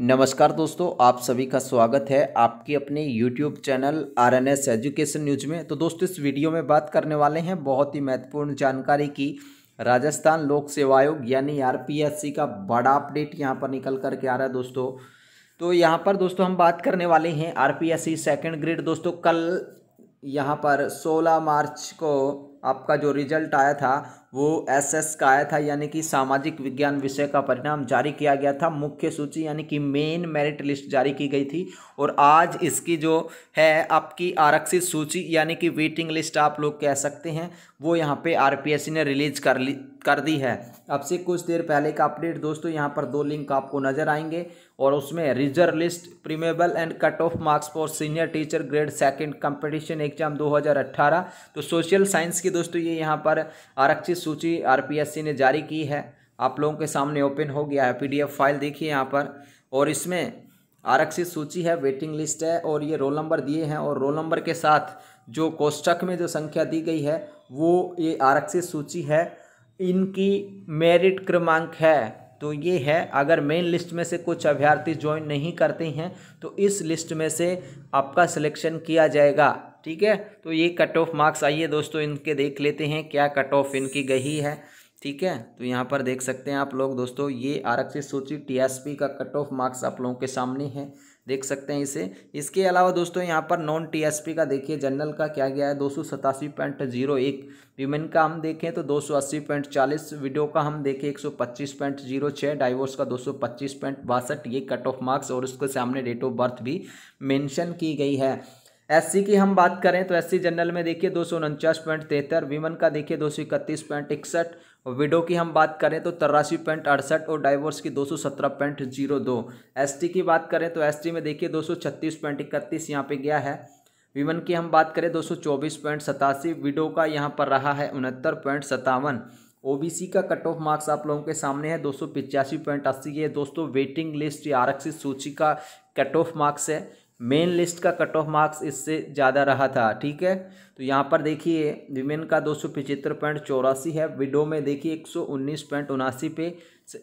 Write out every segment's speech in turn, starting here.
नमस्कार दोस्तों आप सभी का स्वागत है आपके अपने YouTube channel R N S education news में तो दोस्तों इस वीडियो में बात करने वाले हैं बहुत ही महत्वपूर्ण जानकारी की राजस्थान लोक सेवा आयोग यानी सी का बड़ा अपडेट यहां पर निकल करके आ रहा है दोस्तों तो यहां पर दोस्तों हम बात करने वाले हैं आर सी सेकेंड ग्रेड दोस्तों कल यहाँ पर सोलह मार्च को आपका जो रिजल्ट आया था वो एसएस का आया था यानी कि सामाजिक विज्ञान विषय का परिणाम जारी किया गया था मुख्य सूची यानी कि मेन मेरिट लिस्ट जारी की गई थी और आज इसकी जो है आपकी आरक्षित सूची यानी कि वेटिंग लिस्ट आप लोग कह सकते हैं वो यहाँ पे आरपीएससी ने रिलीज़ कर ली कर दी है अब से कुछ देर पहले का अपडेट दोस्तों यहाँ पर दो लिंक आपको नजर आएंगे और उसमें reserve list preamble and cut off marks for senior teacher grade second competition exam 2018 तो सोशल साइंस की दोस्तों ये यहाँ पर आरक्षित सूची आर ने जारी की है आप लोगों के सामने ओपन हो गया है पी फाइल देखिए यहाँ पर और इसमें आरक्षित सूची है वेटिंग लिस्ट है और ये रोल नंबर दिए हैं और रोल नंबर के साथ जो कोष्टक में जो संख्या दी गई है वो ये आरक्षित सूची है इनकी मेरिट क्रमांक है तो ये है अगर मेन लिस्ट में से कुछ अभ्यर्थी ज्वाइन नहीं करते हैं तो इस लिस्ट में से आपका सिलेक्शन किया जाएगा ठीक है तो ये कट ऑफ मार्क्स आइए दोस्तों इनके देख लेते हैं क्या कट ऑफ इनकी गई है ठीक है तो यहाँ पर देख सकते हैं आप लोग दोस्तों ये आरक्षित सूची टीएसपी का कट ऑफ मार्क्स आप लोगों के सामने है देख सकते हैं इसे इसके अलावा दोस्तों यहाँ पर नॉन टीएसपी का देखिए जनरल का क्या गया है दो सौ सतासी पॉइंट जीरो एक वीमेन का हम देखें तो दो सौ अस्सी पॉइंट चालीस वीडियो का हम देखें एक सौ पच्चीस पॉइंट जीरो छः डाइवोर्स का दो सौ पच्चीस पॉइंट बासठ ये कट ऑफ मार्क्स और उसके सामने डेट ऑफ बर्थ भी मैंशन की गई है एस की हम बात करें तो एस जनरल में देखिए दो सौ उनचास पॉइंट तिहत्तर वीमन का देखिए दो सौ इकतीस पॉइंट इकसठ विडो की हम बात करें तो तिरासी पॉइंट अड़सठ और डाइवोर्स की दो सौ सत्रह पॉइंट जीरो दो एस की बात करें तो एस में देखिए दो सौ छत्तीस पॉइंट इकतीस यहाँ पर गया है विमन की हम बात करें दो सौ चौबीस पॉइंट सतासी विडो का यहाँ पर रहा है उनहत्तर पॉइंट सतावन सी का कट ऑफ मार्क्स आप लोगों के सामने है दो सौ पिचासी पॉइंट अस्सी ये दोस्तों वेटिंग लिस्ट या आरक्षित सूची का कट ऑफ मार्क्स है मेन लिस्ट का कट ऑफ मार्क्स इससे ज़्यादा रहा था ठीक है तो यहाँ पर देखिए विमेन का दो सौ पिचहत्तर पॉइंट चौरासी है विडो में देखिए एक सौ उन्नीस पॉइंट उनासी पे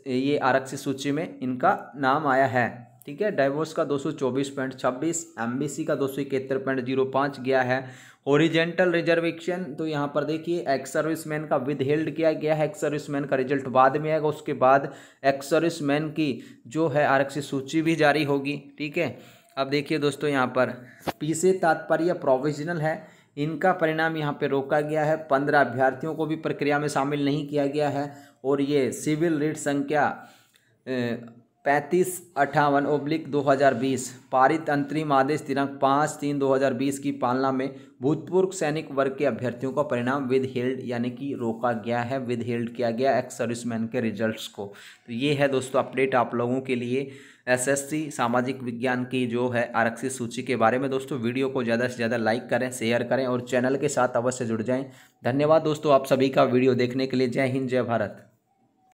ये आरक्षित सूची में इनका नाम आया है ठीक है डाइवोर्स का दो सौ चौबीस पॉइंट छब्बीस एमबीसी का दो सौ इकहत्तर पॉइंट जीरो पाँच गया है ओरिजेंटल रिजर्वेशन तो यहाँ पर देखिए एक्स सर्विसमैन का विद हेल्ड किया गया है एक्स सर्विसमैन का रिजल्ट बाद में आएगा उसके बाद एक्स सर्विसमैन की जो है आरक्षित सूची भी जारी होगी ठीक है अब देखिए दोस्तों यहाँ पर पीसे तात्पर्य प्रोविजनल है इनका परिणाम यहाँ पे रोका गया है पंद्रह अभ्यर्थियों को भी प्रक्रिया में शामिल नहीं किया गया है और ये सिविल रिट संख्या पैंतीस अट्ठावन ओब्लिक दो हज़ार बीस पारित अंतरिम आदेश दिनांक पाँच तीन दो हज़ार बीस की पालना में भूतपूर्व सैनिक वर्ग के अभ्यर्थियों का परिणाम विद हेल्ड यानी कि रोका गया है विद हेल्ड किया गया एक्स सर्विसमैन के रिजल्ट्स को तो ये है दोस्तों अपडेट आप लोगों के लिए एसएससी सामाजिक विज्ञान की जो है आरक्षित सूची के बारे में दोस्तों वीडियो को ज़्यादा से ज़्यादा लाइक करें शेयर करें और चैनल के साथ अवश्य जुड़ जाएँ धन्यवाद दोस्तों आप सभी का वीडियो देखने के लिए जय हिंद जय भारत